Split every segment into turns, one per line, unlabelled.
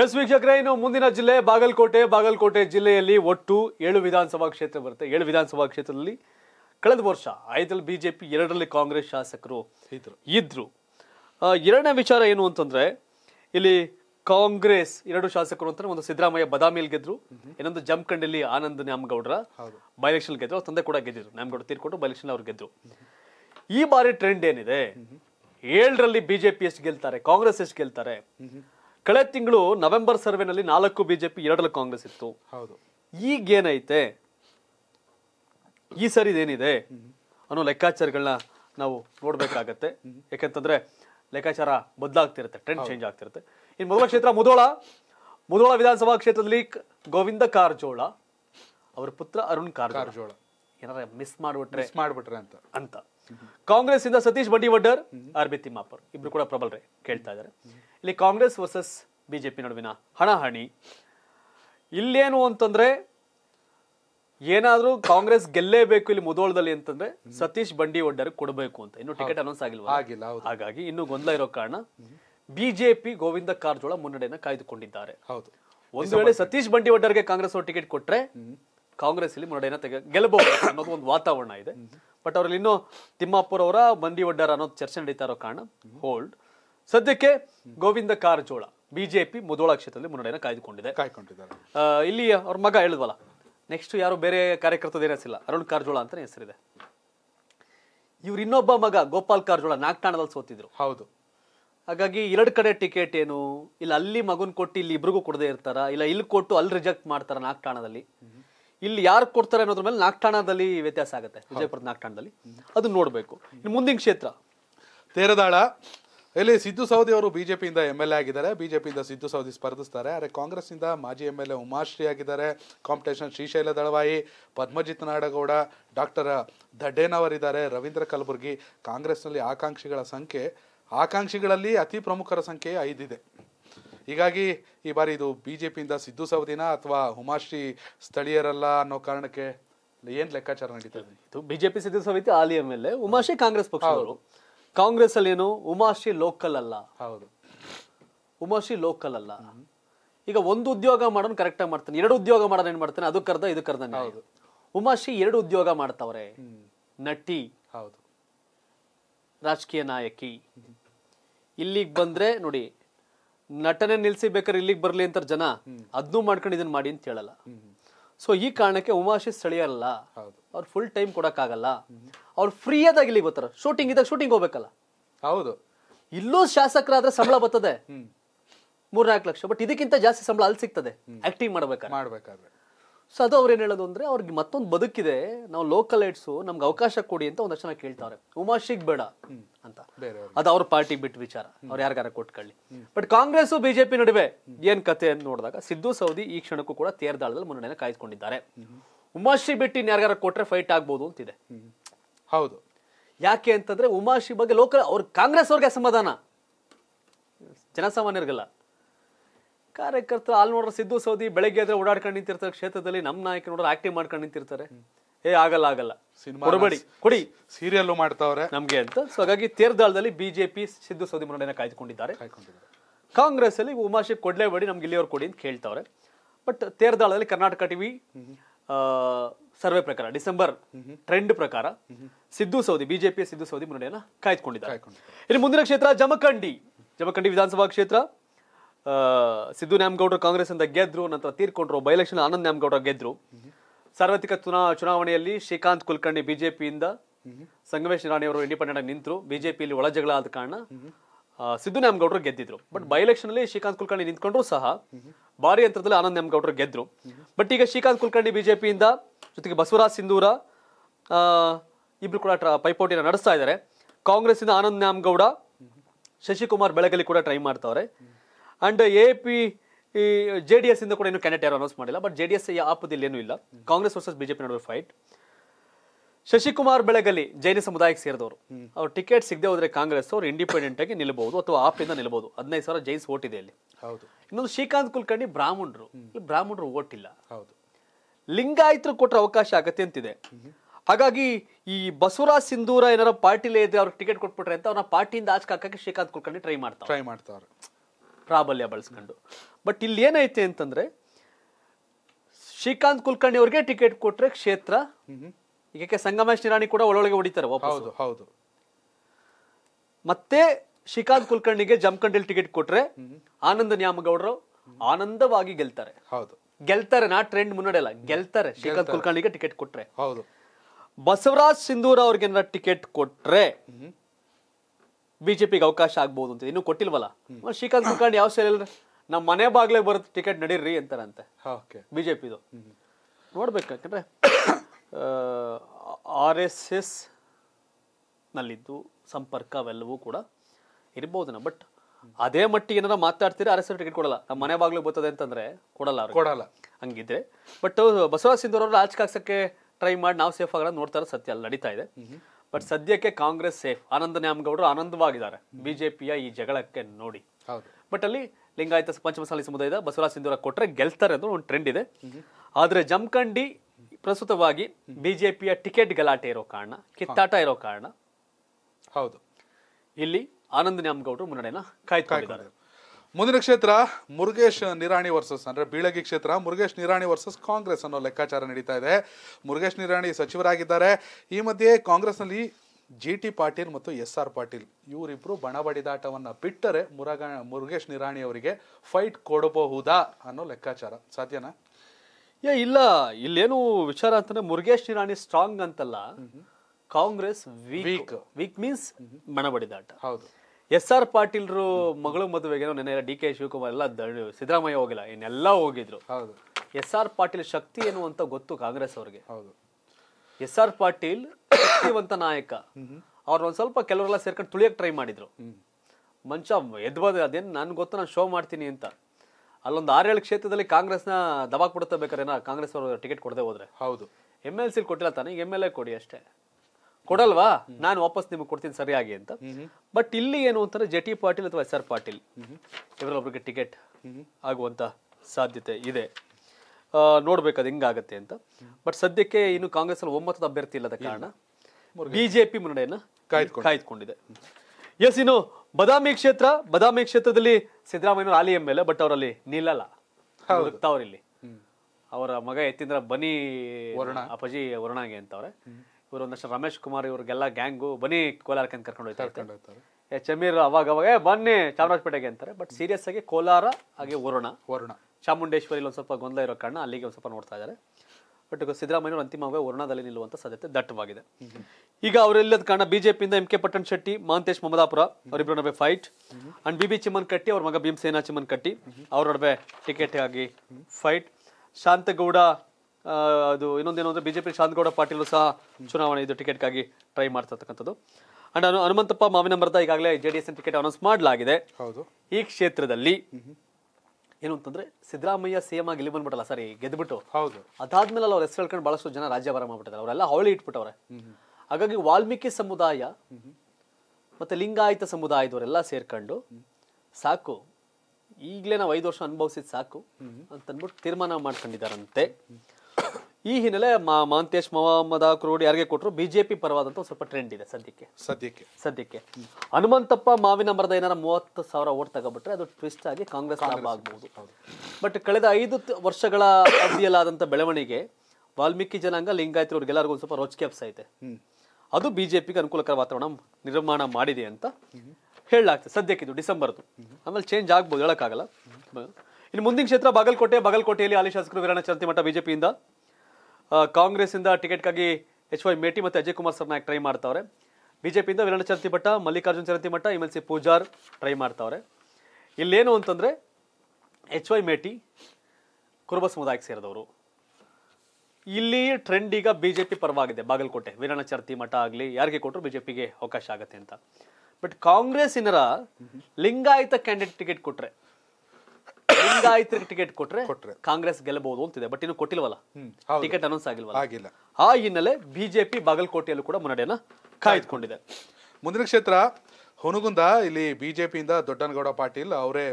S ವೀಕ್ಷಕರೇ ಇನ್ನು ಮುಂದಿನ ಜಿಲ್ಲೆ ಬಾಗಲಕೋಟೆ ಬಾಗಲಕೋಟೆ ಜಿಲ್ಲೆಯಲ್ಲಿ ಒಟ್ಟು ಏಳು ವಿಧಾನಸಭಾ ಕ್ಷೇತ್ರ ಬರುತ್ತೆ ಏಳು ವಿಧಾನಸಭಾ ಕ್ಷೇತ್ರದಲ್ಲಿ ಕಳೆದ ವರ್ಷ ಐದರಲ್ಲಿ ಬಿಜೆಪಿ ಎರಡರಲ್ಲಿ ಕಾಂಗ್ರೆಸ್ ಶಾಸಕರು ಇದ್ರು ಇದ್ರು ಎರಡನೇ ವಿಚಾರ ಏನು ಅಂತಂದ್ರೆ ಇಲ್ಲಿ ಕಾಂಗ್ರೆಸ್ ಎರಡು ಶಾಸಕರು ಅಂತ ಒಂದು ಸಿದ್ದರಾಮಯ್ಯ ಬದಾಮಿಯಲ್ಲಿ ಗೆದ್ರು ಇನ್ನೊಂದು ಜಮಖಂಡಲ್ಲಿ ಆನಂದ್ ನ್ಯಾಮಗೌಡ್ರ ಬೈಲೆಕ್ಷನ್ ಗೆದ್ರು ಅವ್ರ ತಂದೆ ಕೂಡ ಗೆದ್ದಿದ್ರು ನ್ಯಾಮಗೌಡ ತೀರ್ಕೊಂಡು ಬೈಲೆಕ್ಷನ್ ಅವ್ರು ಗೆದ್ರು ಈ ಬಾರಿ ಟ್ರೆಂಡ್ ಏನಿದೆ ಏಳರಲ್ಲಿ ಬಿಜೆಪಿ ಎಷ್ಟು ಗೆಲ್ತಾರೆ ಕಾಂಗ್ರೆಸ್ ಎಷ್ಟು ಗೆಲ್ತಾರೆ ಕಳೆದ ತಿಂಗಳು ನವೆಂಬರ್ ಸರ್ವೆನಲ್ಲಿ ನಾಲ್ಕು ಬಿಜೆಪಿ ಎರಡರಲ್ಲಿ ಕಾಂಗ್ರೆಸ್ ಇತ್ತು ಹೌದು ಈಗೇನೈತೆ ಈ ಸರಿ ಇದೇನಿದೆ ಅನ್ನೋ ಲೆಕ್ಕಾಚಾರಗಳನ್ನ ನಾವು ನೋಡ್ಬೇಕಾಗತ್ತೆ ಯಾಕಂತಂದ್ರೆ ಲೆಕ್ಕಾಚಾರ ಬದಲಾಗ್ತಿರುತ್ತೆ ಟ್ರೆಂಡ್ ಚೇಂಜ್ ಆಗ್ತಿರುತ್ತೆ ಇನ್ ಮೊದಲ ಕ್ಷೇತ್ರ ಮುಧೋಳ ಮುಧೋಳ ವಿಧಾನಸಭಾ ಕ್ಷೇತ್ರದಲ್ಲಿ ಗೋವಿಂದ ಕಾರಜೋಳ ಅವರ ಪುತ್ರ ಅರುಣ್ ಕಾರಜೋಳ ಏನಾರ ಮಿಸ್ ಮಾಡ್ಬಿಟ್ರೆ ಮಾಡ್ಬಿಟ್ರೆ ಅಂತ ಅಂತ ಕಾಂಗ್ರೆಸ್ ಇಂದ ಸತೀಶ್ ವಡ್ಡರ್ ಆರ್ ಬಿ ತಿಮ್ಮಾಪುರ್ ಇಬ್ರು ಕೂಡ ರೇ ಕೇಳ್ತಾ ಇದಾರೆ ಇಲ್ಲಿ Congress versus B J P ನಡುವಿನ ಹಣಾಹಣಿ ಇಲ್ಲೇನು ಅಂತಂದ್ರೆ ಏನಾದರೂ ಕಾಂಗ್ರೆಸ್ ಗೆಲ್ಲೇಬೇಕು ಇಲ್ಲಿ ಮುದೋಳದಲ್ಲಿ ಅಂತಂದ್ರೆ ಸತೀಶ್ ಬಂಡಿ ಒಡ್ಡರ್ ಕೊಡಬೇಕು ಅಂತ ಇನ್ನು ಟಿಕೆಟ್ ಅನೌನ್ಸ್ ಆಗಿಲ್ಲ ಹಾಗಾಗಿ ಇನ್ನು ಗೊಂದಲ ಇರೋ ಕಾರಣ ಬಿಜೆಪಿ ಗೋವಿಂದ ಕಾರಜೋಳ ಮುನ್ನಡೆಯನ್ನ ಕಾಯ್ದುಕೊಂಡಿದ್ದಾರೆ ಹೌದು ಒಂದು ವೇಳೆ ಸತೀಶ್ ಬಂಡಿ ಒಡ್ಡರ್ಗೆ ಕಾಂಗ್ರೆಸ್ ಅವರು ಟಿಕೆಟ್ ಕೊಟ್ರೆ ಕಾಂಗ್ರೆಸ್ ಇಲ್ಲಿ ಮುನ್ನಡೆಯನ್ನ ತೆಗೆ ಗೆಲ್ಲಬಹುದು ಅನ್ನೋದು ಒಂದು ವಾತಾವರಣ ಇದೆ ಬಟ್ ಅವ್ರಲ್ಲಿ ಇನ್ನೂ ಬಂಡಿ ಒಡ್ಡರ್ ಅನ್ನೋದು ಚರ್ಚೆ ನಡೀತಾ ಇರೋ ಕಾರಣ ಹೋಲ್ಡ್ ಸದ್ಯಕ್ಕೆ ಗೋವಿಂದ ಕಾರಜೋಳ ಬಿಜೆಪಿ ಮುಧೋಳ ಕ್ಷೇತ್ರದಲ್ಲಿ ಮುನ್ನಡೆಯನ್ನು ಕಾಯ್ದುಕೊಂಡಿದೆ ಕಾಯ್ಕೊಂಡಿದ್ದಾರೆ ಇಲ್ಲಿ ಅವ್ರ ಮಗ ಹೇಳಿದ್ವಲ್ಲ ನೆಕ್ಸ್ಟ್ ಯಾರು ಬೇರೆ ಕಾರ್ಯಕರ್ತದ ಹೆಸರಿಲ್ಲ ಅರುಣ್ ಕಾರಜೋಳ ಅಂತ ಹೆಸರಿದೆ ಇವ್ರ ಇನ್ನೊಬ್ಬ ಮಗ ಗೋಪಾಲ್ ಕಾರಜೋಳ ನಾಗ್ತಾಣದಲ್ಲಿ ಸೋತಿದ್ರು ಹೌದು ಹಾಗಾಗಿ ಎರಡು ಕಡೆ ಟಿಕೆಟ್ ಏನು ಇಲ್ಲ ಅಲ್ಲಿ ಮಗುನ್ ಕೊಟ್ಟು ಇಲ್ಲಿ ಇಬ್ರಿಗೂ ಕೊಡದೇ ಇರ್ತಾರ ಇಲ್ಲ ಇಲ್ಲಿ ಕೊಟ್ಟು ಅಲ್ಲಿ ರಿಜೆಕ್ಟ್ ಮಾಡ್ತಾರ ನಾಗ್ಠಾಣದಲ್ಲಿ ಇಲ್ಲಿ ಯಾರು ಕೊಡ್ತಾರೆ ಅನ್ನೋದ್ರ ಮೇಲೆ ನಾಗ್ಠಾಣದಲ್ಲಿ ವ್ಯತ್ಯಾಸ ಆಗುತ್ತೆ ವಿಜಯಪುರ ನಾಗ್ಠಾಣದಲ್ಲಿ ಅದನ್ನ ನೋಡ್ಬೇಕು ಇನ್ನು ಮುಂದಿನ ಕ್ಷೇತ್ರ
ತೇರದಾಳ ಇಲ್ಲಿ ಸಿದ್ದು ಸೌದಿ ಅವರು ಬಿಜೆಪಿಯಿಂದ ಎಮ್ ಎಲ್ ಎ ಆಗಿದ್ದಾರೆ ಬಿಜೆಪಿಯಿಂದ ಸಿದ್ದು ಸೌದಿ ಸ್ಪರ್ಧಿಸ್ತಾರೆ ಆದರೆ ಕಾಂಗ್ರೆಸ್ನಿಂದ ಮಾಜಿ ಎಮ್ ಎಲ್ ಎ ಉಮಾಶ್ರೀ ಆಗಿದ್ದಾರೆ ಕಾಂಪಿಟೇಷನ್ ಶ್ರೀಶೈಲ ದಳವಾಯಿ ಪದ್ಮಜಿತ್ ನಾಡಗೌಡ ಡಾಕ್ಟರ್ ದಡ್ಡೇನವರಿದ್ದಾರೆ ರವೀಂದ್ರ ಕಲಬುರ್ಗಿ ಕಾಂಗ್ರೆಸ್ನಲ್ಲಿ ಆಕಾಂಕ್ಷಿಗಳ ಸಂಖ್ಯೆ ಆಕಾಂಕ್ಷಿಗಳಲ್ಲಿ ಅತಿ ಪ್ರಮುಖರ ಸಂಖ್ಯೆ ಐದಿದೆ ಹೀಗಾಗಿ ಈ ಬಾರಿ ಇದು ಬಿ ಜೆ ಪಿಯಿಂದ ಸಿದ್ದು ಸೌದಿನ ಅಥವಾ ಉಮಾಶ್ರೀ ಸ್ಥಳೀಯರಲ್ಲ ಅನ್ನೋ ಕಾರಣಕ್ಕೆ
ಏನು ಲೆಕ್ಕಾಚಾರ ನಡೀತಾ ಇದೆ ಬಿಜೆಪಿ ಸಿದ್ದು ಸಮಿತಿ ಆಲಿ M L A Umashri Congress ಪಕ್ಷ ಕಾಂಗ್ರೆಸ್ ಅಲ್ಲಿ ಏನು ಉಮಾಶಿ ಲೋಕಲ್ ಅಲ್ಲ ಹೌದು ಉಮಾಶಿ ಲೋಕಲ್ ಅಲ್ಲ ಈಗ ಒಂದು ಉದ್ಯೋಗ ಮಾಡೋನ್ ಕರೆಕ್ಟಾಗಿ ಮಾಡ್ತಾನೆ ಎರಡು ಉದ್ಯೋಗ ಮಾಡೋನ್ ಏನ್ ಮಾಡ್ತಾನೆ ಅದು ಕರ್ದ ಇದು ಕರ್ದ ಹೌದು ಉಮಾಶಿ ಎರಡು ಉದ್ಯೋಗ ಮಾಡ್ತಾವ್ರೆ ನಟಿ ಹೌದು ರಾಜಕೀಯ ನಾಯಕಿ ಇಲ್ಲಿಗೆ ಬಂದ್ರೆ ನೋಡಿ ನಟನೆ ನಿಲ್ಸಿ ಬೇಕಾದ್ರೆ ಇಲ್ಲಿಗೆ ಬರ್ಲಿ ಅಂತ ಜನ ಅದನ್ನೂ ಮಾಡ್ಕೊಂಡು ಇದನ್ನ ಮಾಡಿ ಅಂತ ಹೇಳಲ್ಲ ಸೊ ಈ ಕಾರಣಕ್ಕೆ ಉಮಾಶಿ ಸ್ಥಳೀಯ ಹೌದು ಅವ್ರು ಫುಲ್ ಟೈಮ್ ಕೊಡಕ್ಕಾಗಲ್ಲ ಅವ್ರು ಆದಾಗ ಇಲ್ಲಿಗೆ ಬರ್ತಾರೆ ಶೂಟಿಂಗ್ ಇದ್ದಾಗ ಶೂಟಿಂಗ್ ಹೋಗ್ಬೇಕಲ್ಲ ಹೌದು ಇಲ್ಲೂ ಶಾಸಕರಾದ್ರೆ ಸಂಬಳ ಬರ್ತದೆ ಮೂರ್ನಾಲ್ಕು ಲಕ್ಷ ಬಟ್ ಇದಕ್ಕಿಂತ ಜಾಸ್ತಿ ಸಂಬಳ ಅಲ್ಲಿ ಸಿಗ್ತದೆ ಆಕ್ಟಿಂಗ್ ಮಾಡ್ಬೇಕಾದ್ರೆ ಮಾಡ್ಬೇಕಾದ್ರೆ ಸೊ ಅದು ಅವ್ರು ಏನು ಹೇಳೋದು ಅಂದ್ರೆ ಅವ್ರಿಗೆ ಮತ್ತೊಂದು ಬದುಕಿದೆ ನಾವು ಲೋಕಲ್ ಐಟ್ಸು ನಮ್ಗೆ ಅವಕಾಶ ಕೊಡಿ ಅಂತ ಒಂದಷ್ಟು ಜನ ಕೇಳ್ತಾವ್ರೆ ಉಮಾಶಿಗ್ ಬೇಡ ಅಂತ ಅದು ಅವ್ರ ಪಾರ್ಟಿ ಬಿಟ್ಟು ವಿಚಾರ ಅವ್ರು ಯಾರಿಗಾರ ಕೊಟ್ಕೊಳ್ಳಿ ಬಟ್ ಕಾಂಗ್ರೆಸ್ ಬಿಜೆಪಿ ನಡುವೆ ಏನ್ ಕತೆ ಅಂತ ನೋಡಿದಾಗ ಸಿದ್ದು ಸೌದಿ ಈ ಕ್ಷಣಕ್ಕೂ ಕೂಡ ತೇರ್ದಾಳದಲ್ಲಿ ಮುನ್ನಡೆಯನ್ನು ಕಾಯ್ದುಕೊಂಡಿದ್ದಾರೆ ಉಮಾಶ್ರೀ ಬಿಟ್ಟು ಇನ್ ಯಾರಿಗಾರ ಕೊಟ್ರೆ ಫೈಟ್ ಆಗ್ಬೋದು ಅಂತಿದೆ ಹೌದು ಯಾಕೆ ಅಂತಂದ್ರೆ ಉಮಾಶ್ರೀ ಬಗ್ಗೆ ಲೋಕ ಅವ್ರ ಕಾಂಗ್ರೆಸ್ ಅವ್ರಿಗೆ ಅಸಮಾಧಾನ ಜನಸಾಮಾನ್ಯರಿಗಲ್ಲ ಕಾರ್ಯಕರ್ತರು ಅಲ್ಲಿ ನೋಡ್ರೆ ಸಿದ್ದು ಸೌದಿ ಬೆಳಗ್ಗೆ ಆದ್ರೆ ಓಡಾಡ್ಕೊಂಡು ನಿಂತಿರ್ತಾರೆ ಕ್ಷೇತ್ರದಲ್ಲಿ ನಮ್ಮ ನಾಯಕ ನೋಡ್ರೆ ಆಕ್ಟಿವ್ ಮಾಡ್ಕೊಂಡು ನಿಂತಿರ್ತಾರೆ ಏ ಆಗಲ್ಲ ಆಗಲ್ಲ ಸಿನಿಮಾ ಕೊಡಿ ಸೀರಿಯಲ್ಲು ಮಾಡ್ತಾವ್ರೆ ನಮಗೆ ಅಂತ ಸೊ ಹಾಗಾಗಿ ತೇರ್ದಾಳದಲ್ಲಿ ಬಿಜೆಪಿ ಸಿದ್ದು ಸೌದಿ ಮುನ್ನಡೆಯನ್ನು ಕಾಯ್ದುಕೊಂಡಿದ್ದಾರೆ ಕಾಂಗ್ರೆಸ್ ಅಲ್ಲಿ ಕೊಡ್ಲೇ ಕೊಡ್ಲೇಬೇಡಿ ನಮ್ಗೆ ಇಲ್ಲಿಯವ್ರು ಕೊಡಿ ಅಂತ ಕೇಳ್ತಾವ್ರೆ ಬಟ್ ತೇರ್ದಾಳದಲ್ಲಿ ಕರ್ನಾಟಕ ಟಿವಿ ಸರ್ವೆ ಪ್ರಕಾರ ಡಿಸೆಂಬರ್ ಟ್ರೆಂಡ್ ಪ್ರಕಾರ ಸಿದ್ದು ಸೌದಿ ಬಿಜೆಪಿ ಸಿದ್ದು ಸೌದಿ ಮುನ್ನಡೆಯನ್ನ ಕಾಯ್ದುಕೊಂಡಿದ್ದಾರೆ ಇನ್ನು ಮುಂದಿನ ಕ್ಷೇತ್ರ ಜಮಖಂಡಿ ಜಮಖಂಡಿ ವಿಧಾನಸಭಾ ಕ್ಷೇತ್ರ ಸಿದ್ದು ನ್ಯಾಮಗೌಡರು ಕಾಂಗ್ರೆಸ್ ಇಂದ ಗೆದ್ರು ನಂತರ ತೀರ್ಕೊಂಡ್ರು ಬೈ ಎಲೆಕ್ಷನ್ ಆನಂದ್ ನ್ಯಾಮಗೌಡ ಗೆದ್ರು ಸಾರ್ವತ್ರಿಕ ಚುನಾವಣೆಯಲ್ಲಿ ಶ್ರೀಕಾಂತ್ ಕುಲಕರ್ಣಿ ಬಿಜೆಪಿಯಿಂದ ಸಂಗಮೇಶ್ ನಿರಾಣಿ ಅವರು ಇಂಡಿಪೆಂಡೆಂಟ್ ಆಗಿ ನಿಂತರು ಬಿಜೆಪಿಯಲ್ಲಿ ಒಳಜಗಳ ಆದ ಕಾರಣ ಸಿದ್ದು ನ್ಯಾಮಗೌಡರು ಗೆದ್ದಿದ್ರು ಬಟ್ ಬೈ ಎಲೆಕ್ಷನ್ ಅಲ್ಲಿ ಶ್ರೀಕಾಂತ್ ಕುಲಕರ್ಣಿ ನಿಂತ್ಕೊಂಡ್ರು ಸಹ ಭಾರಿ ಯಂತ್ರದಲ್ಲಿ ಆನಂದ್ ನ್ಯಾಮಗೌಡರು ಗೆದ್ರು ಬಟ್ ಈಗ ಶ್ರೀಕಾಂತ್ ಕುಲಕರ್ಣಿ ಬಿಜೆಪಿಯಿಂದ ಜೊತೆಗೆ ಬಸವರಾಜ್ ಸಿಂಧೂರ ಇಬ್ರು ಕೂಡ ಟ್ರ ಪೈಪೋಟಿನ ನಡೆಸ್ತಾ ಇದ್ದಾರೆ ಇಂದ ಆನಂದ್ ಗೌಡ ಶಶಿಕುಮಾರ್ ಬೆಳಗಲಿ ಕೂಡ ಟ್ರೈ ಮಾಡ್ತಾವ್ರೆ ಅಂಡ್ ಎ ಪಿ ಈ ಜೆ ಡಿ ಇಂದ ಕೂಡ ಏನು ಕ್ಯಾಂಡಿಡೇಟ್ ಯಾರು ಅನೌನ್ಸ್ ಮಾಡಿಲ್ಲ ಬಟ್ ಜೆ ಡಿ ಎಸ್ ಆಪದಲ್ಲಿ ಏನೂ ಇಲ್ಲ ಕಾಂಗ್ರೆಸ್ ವರ್ಸಸ್ ಬಿಜೆಪಿ ನಡುವೆ ಫೈಟ್ ಶಶಿಕುಮಾರ್ ಬೆಳಗಲಿ ಜೈನ ಸಮುದಾಯಕ್ಕೆ ಸೇರಿದವರು ಅವ್ರು ಟಿಕೆಟ್ ಸಿಗದೆ ಹೋದ್ರೆ ಕಾಂಗ್ರೆಸ್ ಅವ್ರು ಇಂಡಿಪೆಂಡೆಂಟ್ ಆಗಿ ನಿಲ್ಲಬಹುದು ಅಥವಾ ಇಂದ ನಿಲ್ಬಹುದು ಹದಿನೈದು ಸಾವಿರ ಜೈನ್ಸ್ ಓಟ್ ಇದೆ ಅಲ್ಲಿ ಹೌದು ಇನ್ನೊಂದು ಶ್ರೀಕಾಂತ್ ಕುಲಕರ್ಣಿ ಬ್ರಾಹ್ಮಣರು ಬ್ರಾಹ್ಮಣರು ಓಟ್ ಇಲ್ಲ ಹೌದು ಲಿಂಗಾಯತರು ಕೊಟ್ಟರೆ ಅವಕಾಶ ಆಗತ್ತೆ ಅಂತಿದೆ ಹಾಗಾಗಿ ಈ ಬಸವರಾಜ್ ಸಿಂಧೂರ ಏನಾರ ಪಾರ್ಟಿಲೇ ಇದ್ರೆ ಅವ್ರಿಗೆ ಟಿಕೆಟ್ ಕೊಟ್ಬಿಟ್ರೆ ಅಂತ ಅವ್ರನ್ನ ಪಾರ್ಟಿಯಿಂದ ಆಚೆ ಹಾಕಕ್ಕೆ ಶ್ರೀಕಾಂತ್ ಕುಲಕರ್ಣಿ ಟ್ರೈ ಮಾಡ್ತಾರೆ ಟ್ರೈ ಮಾಡ್ತಾರೆ ಪ್ರಾಬಲ್ಯ ಬಳಸ್ಕೊಂಡು ಬಟ್ ಇಲ್ಲಿ ಏನೈತೆ ಅಂತಂದ್ರೆ ಶ್ರೀಕಾಂತ್ ಕುಲಕರ್ಣಿ ಅವ್ರಿಗೆ ಟಿಕೆಟ್ ಕೊಟ್ರೆ ಕ್ಷೇತ್ರ ಈಗಕ್ಕೆ ಸಂಗಮೇಶ್ ನಿರಾಣಿ ಕೂಡ ಒಳೊಳಗೆ ಹೊಡಿತಾರೆ ವಾಪಸ್ ಹೌದು ಮತ್ತೆ ಶ್ರೀಕಾಂತ್ ಕುಲಕರ್ಣಿಗೆ ಜಮಖಂಡಿಲ್ ಟಿಕೆಟ್ ಕೊಟ್ರೆ ಆನಂದ ನ್ಯಾಮಗೌಡರು ಆನಂದವಾಗಿ ಗೆಲ್ತಾರೆ ಹೌದು ಗೆಲ್ತಾರೆ ನಾ ಟ್ರೆಂಡ್ ಮುನ್ನಡೆಯಲ್ಲ ಗೆಲ್ತಾರೆ ಶ್ರೀಕಾಂತ್ ಕುಲಕರ್ಣಿಗೆ ಟಿಕೆಟ್ ಕೊಟ್ರೆ ಹೌದು ಬಸವರಾಜ್ ಸಿಂಧೂರ್ ಅವ್ರಿಗೆ ಟಿಕೆಟ್ ಕೊಟ್ರೆ ಬಿಜೆಪಿಗೆ ಅವಕಾಶ ಆಗ್ಬಹುದು ಅಂತ ಇನ್ನು ಕೊಟ್ಟಿಲ್ವಲ್ಲ ಶ್ರೀಕಾಂತ್ ಕುಲಕರ್ಣಿ ಯಾವ ಸೇರಿಲ್ಲ ನಮ್ಮ ಮನೆ ಬಾಗ್ಲೇ ಬರುತ್ತೆ ಟಿಕೆಟ್ ನಡೀರಿ ಅಂತಾರಂತೆ ಬಿಜೆಪಿದು ನೋಡ್ಬೇಕು ಯಾಕಂದ್ರೆ ಆರ್ ಎಸ್ ಎಸ್ ನಲ್ಲಿದ್ದು ಸಂಪರ್ಕ ಅವೆಲ್ಲವೂ ಕೂಡ ಇರ್ಬೋದನ ಬಟ್ ಅದೇ ಮಟ್ಟಿಗೆ ಏನಾರ ಮಾತಾಡ್ತೀರಾ ಅರಸರು ಟಿಕೆಟ್ ಕೊಡಲ್ಲ ನಮ್ಮ ಮನೆ ಬಾಗ್ಲು ಬರ್ತದೆ ಅಂತಂದ್ರೆ ಕೊಡಲ್ಲ ಕೊಡಲ್ಲ ಹಂಗಿದ್ರೆ ಬಟ್ ಬಸವರಾಜ ಸಿಂಧೂರ್ ಅವರು ಆಚೆ ಹಾಕ್ಸಕ್ಕೆ ಟ್ರೈ ಮಾಡಿ ನಾವು ಸೇಫ್ ಆಗಲ್ಲ ನೋಡ್ತಾರೆ ಸತ್ಯ ಅಲ್ಲಿ ನಡೀತಾ ಇದೆ ಬಟ್ ಸದ್ಯಕ್ಕೆ ಕಾಂಗ್ರೆಸ್ ಸೇಫ್ ಆನಂದ ನ್ಯಾಮಗೌಡರು ಆನಂದವಾಗಿದ್ದಾರೆ ಬಿಜೆಪಿಯ ಈ ಜಗಳಕ್ಕೆ ನೋಡಿ ಬಟ್ ಅಲ್ಲಿ ಲಿಂಗಾಯತ ಪಂಚಮಸಾಲಿ ಸಮುದಾಯದ ಬಸವರಾಜ ಸಿಂಧೂರ ಕೊಟ್ಟರೆ ಗೆಲ್ತಾರೆ ಅನ್ನೋ ಒಂದು ಟ್ರೆಂಡ್ ಇದೆ ಆದ್ರೆ ಜಮಖಂಡಿ ಪ್ರಸ್ತುತವಾಗಿ ಬಿಜೆಪಿಯ ಟಿಕೆಟ್ ಗಲಾಟೆ ಇರೋ ಕಾರಣ ಕಿತ್ತಾಟ ಇರೋ ಕಾರಣ ಹೌದು ಇಲ್ಲಿ ಆನಂದ್ ನ್ಯಾಮ್ಗೌಡರು ಮುನ್ನಡೆಯನ್ನ ಕಾಯ್ತಾರೆ ಮುಂದಿನ ಕ್ಷೇತ್ರ ಮುರುಗೇಶ್
ನಿರಾಣಿ ವರ್ಸಸ್ ಅಂದ್ರೆ ಬೀಳಗಿ ಕ್ಷೇತ್ರ ಮುರುಗೇಶ್ ನಿರಾಣಿ ವರ್ಸಸ್ ಕಾಂಗ್ರೆಸ್ ಅನ್ನೋ ಲೆಕ್ಕಾಚಾರ ನಡೀತಾ ಇದೆ ಮುರುಗೇಶ್ ನಿರಾಣಿ ಸಚಿವರಾಗಿದ್ದಾರೆ ಈ ಮಧ್ಯೆ ಕಾಂಗ್ರೆಸ್ನಲ್ಲಿ ಜಿ ಟಿ ಪಾಟೀಲ್ ಮತ್ತು ಎಸ್ ಆರ್ ಪಾಟೀಲ್ ಇವರಿಬ್ಬರು ಬಣ ಬಿಟ್ಟರೆ ಮುರಗ ಮುರುಗೇಶ್ ನಿರಾಣಿ ಅವರಿಗೆ ಫೈಟ್
ಕೊಡಬಹುದಾ ಅನ್ನೋ ಲೆಕ್ಕಾಚಾರ ಸಾಧ್ಯನಾ ಏ ಇಲ್ಲ ಇಲ್ಲೇನು ವಿಚಾರ ಅಂತಂದ್ರೆ ಮುರುಗೇಶ್ ನಿರಾಣಿ ಸ್ಟ್ರಾಂಗ್ ಅಂತಲ್ಲ ಕಾಂಗ್ರೆಸ್ ವೀಕ್ ವೀಕ್ ಮೀನ್ಸ್ ಬಣಬಡಿದಾಟ ಬಡಿದಾಟ ಹೌದು ಎಸ್ ಆರ್ ಪಾಟೀಲ್ರು ಮಗಳು ಮದುವೆಗೆ ನೆನೆ ಡಿ ಕೆ ಶಿವಕುಮಾರ್ ಎಲ್ಲ ಸಿದ್ದರಾಮಯ್ಯ ಹೋಗಿಲ್ಲ ಇನ್ನೆಲ್ಲ ಹೋಗಿದ್ರು ಹೌದು ಎಸ್ ಆರ್ ಪಾಟೀಲ್ ಶಕ್ತಿ ಏನು ಅಂತ ಗೊತ್ತು ಕಾಂಗ್ರೆಸ್ ಅವ್ರಿಗೆ ಹೌದು ಎಸ್ ಆರ್ ಪಾಟೀಲ್ ಶಕ್ತಿವಂತ ನಾಯಕ ಅವ್ರು ಒಂದ್ ಸ್ವಲ್ಪ ಕೆಲವರೆಲ್ಲ ಸೇರ್ಕೊಂಡು ತುಳಿಯಕ್ಕೆ ಟ್ರೈ ಮಾಡಿದ್ರು ಮಂಚ ಎದ್ಬೋದು ಅದೇನು ನನ್ಗೆ ಗೊತ್ತು ನಾನು ಶೋ ಮಾಡ್ತೀನಿ ಅಂತ ಅಲ್ಲೊಂದು ಆರೇಳು ಕ್ಷೇತ್ರದಲ್ಲಿ ಕಾಂಗ್ರೆಸ್ನ ದಬಾಕ್ ಕೊಡ್ತಾ ಬೇಕಾರೆ ಕಾಂಗ್ರೆಸ್ ಅವರು ಟಿಕೆಟ್ ಕೊಡದೆ ಹೋದ್ರೆ ಹೌದು ಎಮ್ ಎಲ್ ಸಿ ಕೊಟ್ಟಿಲ್ಲ ತಾನೇ ಎಮ್ ಎಲ್ ಎ ಕೊಡಿ ಅಷ್ಟೇ ಕೊಡಲ್ವಾ ನಾನು ವಾಪಸ್ ನಿಮಗೆ ಕೊಡ್ತೀನಿ ಸರಿಯಾಗಿ ಅಂತ ಬಟ್ ಇಲ್ಲಿ ಏನು ಅಂತಾರೆ ಜೆ ಟಿ ಪಾಟೀಲ್ ಅಥವಾ ಎಸ್ ಆರ್ ಪಾಟೀಲ್ ಇವರೊಬ್ಬರಿಗೆ ಟಿಕೆಟ್ ಆಗುವಂತ ಸಾಧ್ಯತೆ ಇದೆ ನೋಡ್ಬೇಕು ಅದು ಹೆಂಗಾಗತ್ತೆ ಅಂತ ಬಟ್ ಸದ್ಯಕ್ಕೆ ಇನ್ನು ಕಾಂಗ್ರೆಸ್ ಅಲ್ಲಿ ಒಮ್ಮತದ ಅಭ್ಯರ್ಥಿ ಇಲ್ಲದ ಕಾರಣ ಬಿಜೆಪಿ ಮುನ್ನಡೆಯನ್ನ ಕಾಯ್ದುಕೊಂಡಿದೆ ಎಸ್ ಇನ್ನು ಬದಾಮಿ ಕ್ಷೇತ್ರ ಬದಾಮಿ ಕ್ಷೇತ್ರದಲ್ಲಿ ಸಿದ್ದರಾಮಯ್ಯ ಆಲಿ ಎಂ ಬಟ್ ಅವರಲ್ಲಿ ನಿಲ್ಲಲ್ಲ ಇಲ್ಲಿ ಅವರ ಮಗ ಎತ್ತಿಂದ್ರ ಬನಿ ಅಪಜಿ ಅಂತ ಅಂತವ್ರೆ ಇವರು ಒಂದಷ್ಟು ರಮೇಶ್ ಕುಮಾರ್ ಇವ್ರಿಗೆಲ್ಲ ಗ್ಯಾಂಗು ಬನ್ನಿ ಕೋಲಾರಕ್ಕೆ ಅಂತ ಕರ್ಕೊಂಡು ಹೋಗ್ತಾರೆ ಚಮೀರ್ ಅವಾಗ ಅವಾಗ ಬನ್ನಿ ಚಾಮರಾಜಪೇಟೆಗೆ ಅಂತಾರೆ ಬಟ್ ಸೀರಿಯಸ್ ಆಗಿ ಕೋಲಾರ ಹಾಗೆ ವರುಣ ವರುಣ ಚಾಮುಂಡೇಶ್ವರಿ ಒಂದು ಸ್ವಲ್ಪ ಗೊಂದಲ ಇರೋ ಕಾರಣ ಅಲ್ಲಿಗೆ ಒಂದು ಸ್ವಲ್ಪ ನೋಡ್ತಾ ಇದ್ದಾರೆ ಬಟ್ ಸಿದ್ದರಾಮಯ್ಯ ಅಂತಿಮವಾಗಿ ವರುಣದಲ್ಲಿ ನಿಲ್ಲುವಂಥ ಸಾಧ್ಯತೆ ದಟ್ಟವಾಗಿದೆ ಈಗ ಅವರೆಲ್ಲದ ಕಾರಣ ಬಿಜೆಪಿಯಿಂದ ಎಂ ಕೆ ಪಟ್ಟಣ್ ಶೆಟ್ಟಿ ಮಹಂತೇಶ್ ಮಮದಾಪುರ ಅವರಿಬ್ಬರ ನಡುವೆ fight and B B Chimmankatti ಅವ್ರ ಮಗ ಭೀಮಸೇನಾ ಚಿಮನ್ ಕಟ್ಟಿ ಅವ್ರ ನಡುವೆ ಟಿಕೆಟ್ ಆಗಿ ಫೈಟ್ ಶಾಂತಗೌಡ ಅದು ಇನ್ನೊಂದೇನು ಅಂದರೆ B J P Shantagouda Patil ಸಹ ಚುನಾವಣೆ ಇದು ಟಿಕೆಟ್ಗಾಗಿ ಟ್ರೈ ಮಾಡ್ತಕ್ಕಂಥದ್ದು ಅಂಡ್ ಹನುಮಂತಪ್ಪ ಮಾವಿನ ಮರದ ಈಗಾಗಲೇ J D S ticket announce ಮಾಡಲಾಗಿದೆ ಹೌದು ಈ ಕ್ಷೇತ್ರದಲ್ಲಿ ಏನು ಅಂತಂದ್ರೆ ಸಿದ್ದರಾಮಯ್ಯ ಸಿಎಂ ಆಗಿ ಇಲ್ಲಿ ಬಂದ್ಬಿಟ್ಟಲ್ಲ ಸರಿ ಗೆದ್ಬಿಟ್ಟು ಹೌದು ಅದಾದ್ಮೇಲೆ ಅವ್ರ ಹೆಸರು ಹೇಳ್ಕೊಂಡು ಬಹಳಷ್ಟು ಜನ ರಾಜ್ಯಭಾರ ಮಾಡ್ಬಿಟ್ಟಿದ್ದಾರೆ ಅವರೆಲ್ಲ ಅವಳಿ ಇಟ್ಬಿಟ್ಟವ್ರೆ ಹಾಗಾಗಿ ವಾಲ್ಮೀಕಿ ಸಮುದಾಯ ಮತ್ತೆ ಲಿಂಗಾಯತ ಸಮುದಾಯದವರೆಲ್ಲ ಸೇರ್ಕೊಂಡು ಸಾಕು ಈಗಲೇ ನಾವು ಐದು ವರ್ಷ ಅನುಭವಿಸಿದ್ ಸಾಕು ಅಂತ ಅಂದ್ಬಿಟ್ಟು ತೀರ್ಮಾನ ಮಾಡ್ಕೊಂಡಿದ್ದಾರಂತೆ ಈ ಹಿನ್ನೆಲೆ ಮಾ ಮಾಂತೇಶ್ ಮೊಹಮ್ಮದ ಕ್ರೋಡ್ ಯಾರಿಗೆ ಕೊಟ್ಟರು ಬಿಜೆಪಿ ಪರವಾದಂತ ಸ್ವಲ್ಪ ಟ್ರೆಂಡ್ ಇದೆ ಸದ್ಯಕ್ಕೆ ಸದ್ಯಕ್ಕೆ ಸದ್ಯಕ್ಕೆ ಹನುಮಂತಪ್ಪ ಮಾವಿನ ಮರದ ಏನಾರ ಮೂವತ್ತು ಸಾವಿರ ಓಟ್ ತಗೊಬಿಟ್ರೆ ಅದು ಟ್ವಿಸ್ಟ್ ಆಗಿ ಕಾಂಗ್ರೆಸ್ ಆರಂಭ ಆಗಬಹುದು ಬಟ್ ಕಳೆದ ಐದು ವರ್ಷಗಳ ಅವಧಿಯಲ್ಲಾದಂತ ಬೆಳವಣಿಗೆ ವಾಲ್ಮೀಕಿ ಜನಾಂಗ ಲಿಂಗಾಯತರು ಅವ್ರಿಗೆಲ್ಲರಿಗೂ ಒಂದು ಸ್ವಲ್ಪ ರೋಚಕೆಪ್ಸ್ ಐತೆ ಅದು ಬಿಜೆಪಿಗೆ ಅನುಕೂಲಕರ ವಾತಾವರಣ ನಿರ್ಮಾಣ ಮಾಡಿದೆ ಅಂತ ಹೇಳಲಾಗ್ತದೆ ಸದ್ಯಕ್ಕೆ ಇದು ಡಿಸೆಂಬರ್ದು ಆಮೇಲೆ ಚೇಂಜ್ ಆಗ್ಬೋದು ಹೇಳಕ್ಕಾಗಲ್ಲ ಇನ್ನು ಮುಂದಿನ ಕ್ಷೇತ್ರ ಬಾಗಲಕೋಟೆ ಬಾಗಲಕೋಟೆಯಲ್ಲಿ ಹಾಲಿ ಶಾಸಕರು ವೀರಣ ಚರಂತಿ ಮಠ ಬಿಜೆಪಿಯಿಂದ ಕಾಂಗ್ರೆಸ್ಸಿಂದ ಟಿಕೆಟ್ಗಾಗಿ ಎಚ್ ವೈ ಮೇಟಿ ಮತ್ತು ಅಜಯ್ ಕುಮಾರ್ ಸರ್ನಾಯಕ್ ಟ್ರೈ ಮಾಡ್ತಾವ್ರೆ ಬಿಜೆಪಿಯಿಂದ ಚರಂತಿ Bhatta Mallikarjun Math M L C Pujar try ಮಾಡ್ತಾವ್ರೆ ಇಲ್ಲೇನು ಅಂತಂದರೆ ಎಚ್ ವೈ ಮೇಟಿ ಕುರುಬ ಸಮುದಾಯಕ್ಕೆ ಸೇರಿದವರು ಇಲ್ಲಿ ಟ್ರೆಂಡ್ ಈಗ ಬಿ ಜೆ ಪಿ ಪರವಾಗಿದೆ ಬಾಗಲಕೋಟೆ ಚರ್ತಿ ಮಠ ಆಗಲಿ ಯಾರಿಗೆ ಕೊಟ್ಟರು ಬಿ ಜೆ ಪಿಗೆ ಅವಕಾಶ ಆಗುತ್ತೆ ಅಂತ ಬಟ್ ಕಾಂಗ್ರೆಸ್ಸಿನರ ಲಿಂಗಾಯತ ಕ್ಯಾಂಡಿಡೇಟ್ ಟಿಕೆಟ್ ಕೊಟ್ಟರೆ ಲಿಂಗಾಯತರಿಗೆ ಟಿಕೆಟ್ ಕೊಟ್ರೆ ಕೊಟ್ರೆ ಕಾಂಗ್ರೆಸ್ ಗೆಲ್ಲಬಹುದು ಅಂತಿದೆ ಬಟ್ ಇನ್ನು ಕೊಟ್ಟಿಲ್ವಲ್ಲ ಟಿಕೆಟ್ ಅನೌನ್ಸ್ ಆಗಿಲ್ವಲ್ಲ ಆಗಿಲ್ಲ ಆ ಹಿನ್ನೆಲೆ ಬಿಜೆಪಿ ಬಾಗಲಕೋಟೆಯಲ್ಲೂ ಕೂಡ ಮುನ್ನಡೆಯನ್ನ ಕಾಯ್ದುಕೊಂಡಿದೆ ಮುಂದಿನ ಕ್ಷೇತ್ರ
ಹುನಗುಂದ ಇಲ್ಲಿ ಬಿಜೆಪಿಯಿಂದ ದೊಡ್ಡನಗೌಡ ಪಾಟೀಲ್ ಅವರೇ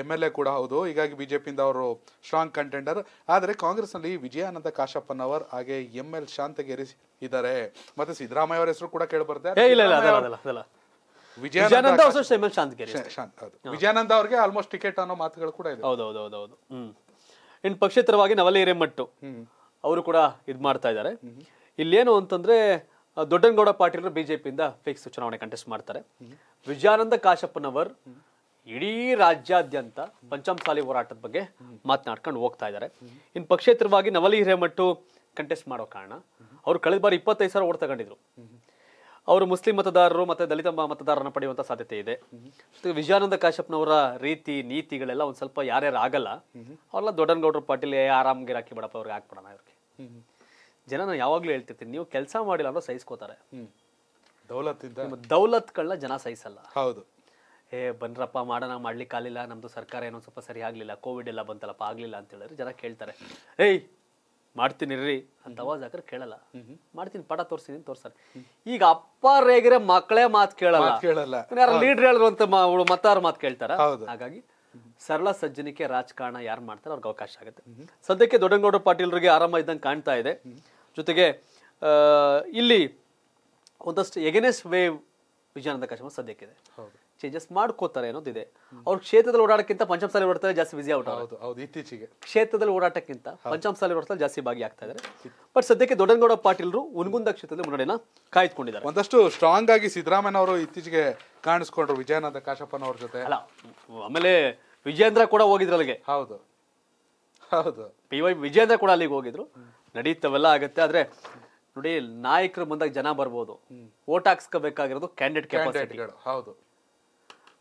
ಎಮ್ ಎಲ್ ಎ ಕೂಡ ಹೌದು ಹೀಗಾಗಿ ಬಿಜೆಪಿಯಿಂದ ಅವರು ಸ್ಟ್ರಾಂಗ್ ಕಂಟೆಂಡರ್ ಆದರೆ ಕಾಂಗ್ರೆಸ್ನಲ್ಲಿ ವಿಜಯಾನಂದ ಕಾಶಪ್ಪನವರ್ ಹಾಗೆ ಎಂ ಎಲ್ ಶಾಂತಗೇರಿ ಇದ್ದಾರೆ ಮತ್ತೆ ಸಿದ್ದರಾಮಯ್ಯ ಅವರ ಹೆಸರು ಕೂಡ ಕೇಳಿ ಬರುತ್ತೆ
ವಿಜಯಾನಂದ ಹೊಸ ಶೈಮನ್ ಶಾಂತಗಿರಿ ವಿಜಯಾನಂದ ಅವ್ರಿಗೆ ಆಲ್ಮೋಸ್ಟ್ ಟಿಕೆಟ್ ಅನ್ನೋ ಮಾತುಗಳು ಕೂಡ ಇದೆ ಹೌದು ಹೌದು ಹೌದು ಹೌದು ಹ್ಮ್ ಇನ್ ಪಕ್ಷೇತರವಾಗಿ ನವಲಿ ಹಿರೇಮಟ್ಟು ಅವರು ಕೂಡ ಇದು ಮಾಡ್ತಾ ಇದ್ದಾರೆ ಇಲ್ಲೇನು ಅಂತಂದ್ರೆ ದೊಡ್ಡನಗೌಡ ಪಾಟೀಲರು ಬಿಜೆಪಿಯಿಂದ ಫಿಕ್ಸ್ ಚುನಾವಣೆ ಕಂಟೆಸ್ಟ್ ಮಾಡ್ತಾರೆ ವಿಜಯಾನಂದ ಕಾಶಪ್ಪನವರ್ ಇಡೀ ರಾಜ್ಯಾದ್ಯಂತ ಪಂಚಮಸಾಲಿ ಹೋರಾಟದ ಬಗ್ಗೆ ಮಾತನಾಡ್ಕೊಂಡು ಹೋಗ್ತಾ ಇದ್ದಾರೆ ಇನ್ ಪಕ್ಷೇತರವಾಗಿ ನವಲಿ ಹಿರೇಮಠು ಕಂಟೆಸ್ಟ್ ಮಾಡೋ ಕಾರಣ ಅವ್ರು ಕಳೆದ ಬಾರಿ ಇಪ್ಪತ್ತೈದು ಸಾವಿರ ಓಟ್ ತಗೊಂಡಿದ್ರು ಅವರು ಮುಸ್ಲಿಂ ಮತದಾರರು ಮತ್ತೆ ದಲಿತ ಮತದಾರರನ್ನ ಪಡೆಯುವಂತ ಸಾಧ್ಯತೆ ಇದೆ ವಿಜಯಾನಂದ ಕಾಶ್ಯಪ್ನವರ ರೀತಿ ನೀತಿಗಳೆಲ್ಲ ಒಂದ್ ಸ್ವಲ್ಪ ಯಾರ್ಯಾರು ಆಗಲ್ಲ ಅವ್ರೆಲ್ಲ ಗೌಡ್ರ ಪಾಟೀಲ್ ಆರಾಮ್ಗೆ ಹಾಕಿ ಬಿಡಪ್ಪ ಅವ್ರಿಗೆ ಹಾಕ್ಬಿಡೋಣ ಅವ್ರಿಗೆ ಜನ ನಾನು ಯಾವಾಗಲೂ ಹೇಳ್ತಿರ್ತೀನಿ ನೀವು ಕೆಲಸ ಮಾಡಿಲ್ಲ ಅಂದ್ರೆ ಸಹಿಸ್ಕೋತಾರೆ ದೌಲತ್ ದೌಲತ್ಗಳನ್ನ ಜನ ಸಹಿಸಲ್ಲ ಹೌದು ಏ ಬನ್ರಪ್ಪ ಮಾಡೋಣ ಆಗಿಲ್ಲ ನಮ್ದು ಸರ್ಕಾರ ಏನೋ ಸ್ವಲ್ಪ ಸರಿ ಆಗ್ಲಿಲ್ಲ ಕೋವಿಡ್ ಎಲ್ಲ ಬಂತಲ್ಲಪ್ಪ ಆಗಲಿಲ್ಲ ಅಂತ ಹೇಳಿದ್ರೆ ಜನ ಕೇಳ್ತಾರೆ ಏಯ್ ಮಾಡ್ತೀನಿ ರೀ ಅಂತ ಅವಾಜ್ ಹಾಕ್ರೆ ಕೇಳಲ್ಲ ಮಾಡ್ತೀನಿ ಪಟ ತೋರಿಸಿದೀನಿ ತೋರ್ಸಾರೆ ಈಗ ಅಪ್ಪ ರೇಗಿರೆ ಮಕ್ಕಳೇ ಮಾತು ಕೇಳಲ್ಲ ಕೇಳಲ್ಲ ಲೀಡರ್ ಹೇಳಿದ್ರು ಅಂತ ಮತ್ತಾರು ಮಾತು ಕೇಳ್ತಾರ ಹಾಗಾಗಿ ಸರಳ ಸಜ್ಜನಿಕೆ ರಾಜಕಾರಣ ಯಾರು ಮಾಡ್ತಾರೆ ಅವ್ರಿಗೆ ಅವಕಾಶ ಆಗುತ್ತೆ ಸದ್ಯಕ್ಕೆ ದೊಡ್ಡಂಗೌಡ ಪಾಟೀಲ್ರಿಗೆ ಆರಾಮ ಇದ್ದಂಗೆ ಕಾಣ್ತಾ ಇದೆ ಜೊತೆಗೆ ಇಲ್ಲಿ ಒಂದಷ್ಟು ಎಗೆನೆಸ್ ವೇವ್ ವಿಜಯಾನಂದ ಕಾಶ್ಯಪ ಸದ್ಯಕ್ಕಿದೆ ಚೇಂजेस ಮಾಡ್ಕೊತಾರ ಅನ್ನೋದು ಇದೆ ಅವರ ಕ್ಷೇತ್ರದಲ್ಲಿ ಓಡಾಟಕ್ಕಿಂತ ಪಂಚಾಯತ್ ಸಭೆಗಳಲ್ಲಿ ಬರ್ತರೆ ಜಾಸ್ತಿ ಬಿಜಿ ಆಗುತ್ತಾರೆ ಹೌದು ಹೌದು ಇತ್ತೀಚಿಗೆ ಕ್ಷೇತ್ರದಲ್ಲಿ ಓಡಾಟಕ್ಕಿಂತ ಪಂಚಾಯತ್ ಸಭೆಗಳಲ್ಲಿ ಜಾಸ್ತಿ ಭಾಗಿಯಾಗಿ ಆಗ್ತಾ ಇದ್ದಾರೆ ಬಟ್ ಸದ್ಯಕ್ಕೆ ದೊಡ್ಡನಗೌಡ ಪಾಟೀಲರು ಉನಗುಂದ ಕ್ಷೇತ್ರದಲ್ಲಿ ಮುನ್ನಡೆನಾ ಕಾಯ್ದ್ಿಕೊಂಡಿದ್ದಾರೆ ಒಂದಷ್ಟು ಸ್ಟ್ರಾಂಗ್ ಆಗಿ ಸಿದರಾಮಣ್ಣ ಅವರು ಇತ್ತೀಚಿಗೆ ಕಾಣಿಸಿಕೊಂಡ್ರು ವಿಜಯನಂದ ಕಾಶಪ್ಪನವರ ಜೊತೆ ಅಲ್ಲ ಆಮೇಲೆ ವಿಜೇಂದ್ರ ಕೂಡ ಹೋಗಿದ್ರಲ್ಲಗೆ ಹೌದು ಹೌದು ಪಿವಿ ವಿಜೇಂದ್ರ ಕೂಡ ಅಲ್ಲಿಗೆ ಹೋಗಿದ್ರು ನಡೆಯತವಲ್ಲ ಆಗುತ್ತೆ ಆದ್ರೆ ನೋಡಿ ನಾಯಕರ ಮುಂದೆ ಜನ ಬರಬಹುದು ವೋಟ್ ಆಗ್ಸ್ಕಬೇಕಾಗಿರೋದು ಕ್ಯಾಂಡಿಡೇಟ್ ಕೆಪಾಸಿಟಿಗಳು ಹೌದು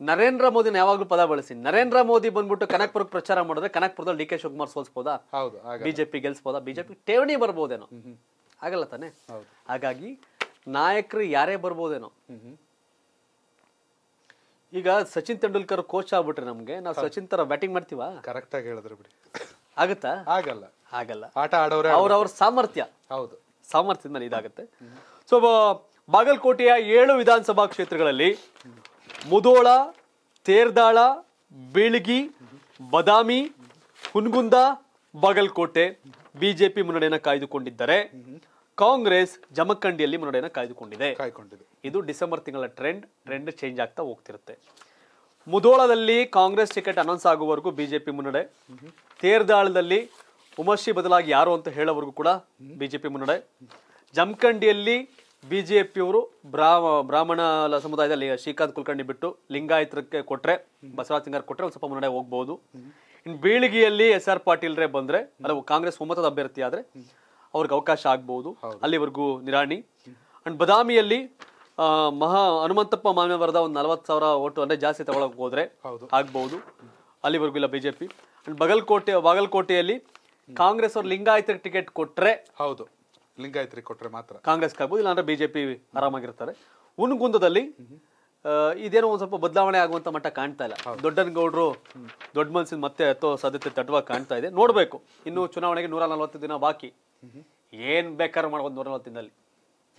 ನರೇಂದ್ರ ಮೋದಿನ ಯಾವಾಗಲೂ ಪದ ಬಳಸಿ ನರೇಂದ್ರ ಮೋದಿ ಬಂದ್ಬಿಟ್ಟು ಕನಕ್ಪುರಕ್ಕೆ ಪ್ರಚಾರ ಮಾಡಿದ್ರೆ ಕನಕ್ಪುರದಲ್ಲಿ ಡಿ ಕೆ ಶಿವಕುಮಾರ್ ಸೋಲ್ಸ್ಬೋದಾ ಹೌದು ಬಿಜೆಪಿ ಗೆಲ್ಸ್ಬೋದಾ ಬಿಜೆಪಿ ಠೇವಣಿ ಬರ್ಬೋದೇನೋ ಆಗಲ್ಲ ತಾನೆ ಹಾಗಾಗಿ ನಾಯಕರು ಯಾರೇ ಬರ್ಬೋದೇನೋ ಈಗ ಸಚಿನ್ ತೆಂಡೂಲ್ಕರ್ ಕೋಚ್ ಆಗ್ಬಿಟ್ರೆ ನಮ್ಗೆ ನಾವು ಸಚಿನ್ ತರ ಬ್ಯಾಟಿಂಗ್ ಮಾಡ್ತೀವ ಕರೆಕ್ಟ್ ಆಗಿ ಹೇಳಿದ್ರು ಬಿಡಿ ಆಗುತ್ತಾ ಆಗಲ್ಲ ಆಗಲ್ಲ ಆಟ ಆಡೋರೇ ಅವ್ರವ್ರ ಸಾಮರ್ಥ್ಯ ಹೌದು ಸಾಮರ್ಥ್ಯದ ಮೇಲೆ ಇದಾಗುತ್ತೆ ಸೊ ಬಾಗಲಕೋಟೆಯ ಏಳು ವಿಧಾನಸಭಾ ಕ್ಷೇತ್ರಗಳಲ್ಲಿ ಮುದೋಳ ತೇರ್ದಾಳ ಬೆಳಗಿ ಬದಾಮಿ ಹುನ್ಗುಂದ ಬಾಗಲಕೋಟೆ ಬಿಜೆಪಿ ಮುನ್ನಡೆಯನ್ನು ಕಾಯ್ದುಕೊಂಡಿದ್ದರೆ ಕಾಂಗ್ರೆಸ್ ಜಮಖಂಡಿಯಲ್ಲಿ ಮುನ್ನಡೆಯನ್ನು ಕಾಯ್ದುಕೊಂಡಿದೆ ಇದು ಡಿಸೆಂಬರ್ ತಿಂಗಳ ಟ್ರೆಂಡ್ ಟ್ರೆಂಡ್ ಚೇಂಜ್ ಆಗ್ತಾ ಹೋಗ್ತಿರುತ್ತೆ ಮುದೋಳದಲ್ಲಿ ಕಾಂಗ್ರೆಸ್ ಟಿಕೆಟ್ ಅನೌನ್ಸ್ ಆಗುವವರೆಗೂ ಬಿಜೆಪಿ ಮುನ್ನಡೆ ತೇರ್ದಾಳದಲ್ಲಿ ಉಮಶ್ರೀ ಬದಲಾಗಿ ಯಾರು ಅಂತ ಹೇಳೋವರೆಗೂ ಕೂಡ ಬಿಜೆಪಿ ಮುನ್ನಡೆ ಜಮಖಂಡಿಯಲ್ಲಿ ಬಿ ಜೆ ಬ್ರಾಹ್ಮಣ ಸಮುದಾಯದಲ್ಲಿ ಶ್ರೀಕಾಂತ್ ಕುಲಕರ್ಣಿ ಬಿಟ್ಟು ಲಿಂಗಾಯತಕ್ಕೆ ಕೊಟ್ರೆ ಬಸವರಾಜ್ ಸಿಂಗಾರ್ ಕೊಟ್ರೆ ಒಂದು ಸ್ವಲ್ಪ ಮುನ್ನಡೆ ಹೋಗ್ಬೋದು ಇನ್ನು ಬೀಳಿಗೆಯಲ್ಲಿ ಎಸ್ ಆರ್ ಪಾಟೀಲ್ ರೇ ಬಂದ್ರೆ ಕಾಂಗ್ರೆಸ್ ಒಮ್ಮತದ ಅಭ್ಯರ್ಥಿ ಆದ್ರೆ ಅವ್ರಿಗೆ ಅವಕಾಶ ಆಗ್ಬಹುದು ಅಲ್ಲಿವರೆಗೂ ನಿರಾಣಿ ಅಂಡ್ ಬದಾಮಿಯಲ್ಲಿ ಮಹಾ ಹನುಮಂತಪ್ಪ ಮಾನ್ಯವರದ ಒಂದು ನಲವತ್ತು ಸಾವಿರ ಓಟು ಅಂದ್ರೆ ಜಾಸ್ತಿ ತಗೊಳಕ್ ಹೋದ್ರೆ ಆಗ್ಬಹುದು ಅಲ್ಲಿವರೆಗೂ ಇಲ್ಲ ಬಿಜೆಪಿ ಅಂಡ್ ಬಗಲ್ಕೋಟೆ ಬಾಗಲಕೋಟೆಯಲ್ಲಿ ಕಾಂಗ್ರೆಸ್ ಅವ್ರು ಲಿಂಗಾಯತ ಟಿಕೆಟ್ ಕೊಟ್ರೆ ಹೌದು ಲಿಂಗಾಯತ್ರಿ ಕೊಟ್ಟರೆ ಮಾತ್ರ ಕಾಂಗ್ರೆಸ್ ಆಗ್ಬೋದು ಇಲ್ಲಾಂದ್ರೆ ಪಿ ಆರಾಮಾಗಿರ್ತಾರೆ ಉನ್ಗುಂದದಲ್ಲಿ ಇದೇನೋ ಒಂದು ಸ್ವಲ್ಪ ಬದಲಾವಣೆ ಆಗುವಂತ ಮಟ್ಟ ಕಾಣ್ತಾ ಇಲ್ಲ ದೊಡ್ಡನಗೌಡರು ದೊಡ್ಡ ಮನ್ಸಿನ ಮತ್ತೆ ಎತ್ತೋ ಸಾಧ್ಯತೆ ತಡವಾಗಿ ಕಾಣ್ತಾ ಇದೆ ನೋಡಬೇಕು ಇನ್ನು ಚುನಾವಣೆಗೆ ನೂರ ನಲ್ವತ್ತು ದಿನ ಬಾಕಿ ಏನ್ ಬೇಕಾದ್ರೂ ಮಾಡ್ಬೋದು ನೂರ ನಲ್ವತ್ತು ದಿನದಲ್ಲಿ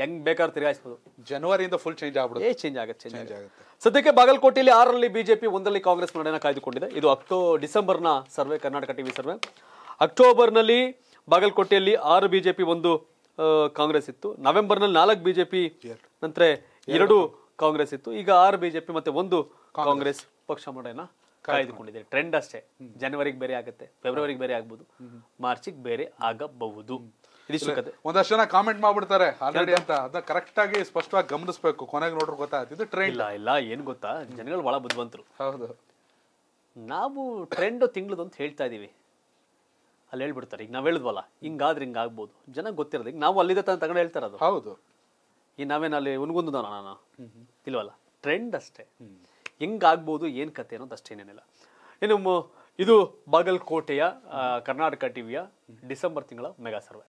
ಹೆಂಗ್ ಬೇಕಾದ್ರೂ ತಿರುಗಾಯಿಸ್ಬೋದು ಜನವರಿಯಿಂದ ಫುಲ್ ಚೇಂಜ್ ಆಗ್ಬಿಡುತ್ತೆ ಚೇಂಜ್ ಆಗುತ್ತೆ ಚೇಂಜ್ ಆಗುತ್ತೆ ಸದ್ಯಕ್ಕೆ ಬಾಗಲಕೋಟೆಯಲ್ಲಿ ಆರರಲ್ಲಿ ಬಿ ಬಿಜೆಪಿ ಒಂದರಲ್ಲಿ ಕಾಂಗ್ರೆಸ್ ನಡೆಯನ್ನು ಕಾಯ್ದುಕೊಂಡಿದೆ ಇದು ಅಕ್ಟೋ ಡಿಸೆಂಬರ್ನ ಸರ್ವೆ ಕರ್ನಾಟಕ ಟಿವಿ ಸರ್ವೆ ಅಕ್ಟೋಬರ್ನಲ್ಲಿ ಬಾಗಲಕೋಟೆಯಲ್ಲಿ ಆರು ಬಿಜೆಪಿ ಒಂದು ಕಾಂಗ್ರೆಸ್ ಇತ್ತು ನವೆಂಬರ್ನಲ್ಲಿ ನಾಲ್ಕು ಬಿಜೆಪಿ ನಂತರ ಎರಡು ಕಾಂಗ್ರೆಸ್ ಇತ್ತು ಈಗ ಆರು ಬಿಜೆಪಿ ಮತ್ತೆ ಒಂದು ಕಾಂಗ್ರೆಸ್ ಪಕ್ಷ ಮಾಡೋಣ ಕಾಯ್ದುಕೊಂಡಿದೆ ಟ್ರೆಂಡ್ ಅಷ್ಟೇ ಜನವರಿಗೆ ಬೇರೆ ಆಗುತ್ತೆ ಫೆಬ್ರವರಿಗೆ ಬೇರೆ ಆಗ್ಬೋದು ಮಾರ್ಚಿಗೆ ಬೇರೆ ಆಗಬಹುದು
ಒಂದಷ್ಟು ಜನ ಕಾಮೆಂಟ್ ಮಾಡ್ಬಿಡ್ತಾರೆ ಆಲ್ರೆಡಿ ಅಂತ
ಅದ ಕರೆಕ್ಟ್ ಆಗಿ ಸ್ಪಷ್ಟವಾಗಿ ಗಮನಿಸಬೇಕು ಕೊನೆಗೆ ನೋಡ್ರು ಗೊತ್ತಾಗ್ತಿದ್ದು ಟ್ರೆಂಡ್ ಇಲ್ಲ ಇಲ್ಲ ಏನ್ ಗೊತ್ತಾ ಜನಗಳು ಬಹಳ ಬುದ್ಧಿವಂತರು ಹೌದು ನಾವು ಟ್ರೆಂಡ್ ತಿಂಗಳು ಅಂತ ಹೇಳ್ತಾ ಇದೀವಿ ಅಲ್ಲಿ ಹೇಳ್ಬಿಡ್ತಾರೆ ಈಗ ನಾವು ಹೇಳಿದ್ವಲ್ಲ ಹಿಂಗಾದ್ರೆ ಆಗ್ಬೋದು ಜನ ಗೊತ್ತಿರೋದು ಈಗ ನಾವು ಅಲ್ಲಿದೆ ತನಕ ತಗೊಂಡು ಹೇಳ್ತಾರೆ ಅದು ಹೌದು ಈ ನಾವೇನು ಅಲ್ಲಿ ಉನ್ಗುಂದು ನಾನು ಇಲ್ವಲ್ಲ ಟ್ರೆಂಡ್ ಅಷ್ಟೇ ಹೆಂಗಾಗ್ಬೋದು ಏನು ಕತೆ ಅನ್ನೋದು ಅಷ್ಟೇನೇನಿಲ್ಲ ಇನ್ನು ಇದು ಬಾಗಲ್ಕೋಟೆಯ ಕರ್ನಾಟಕ ಟಿವಿಯ ಡಿಸೆಂಬರ್ ತಿಂಗಳ ಮೆಗಾ ಸರ್ವೆ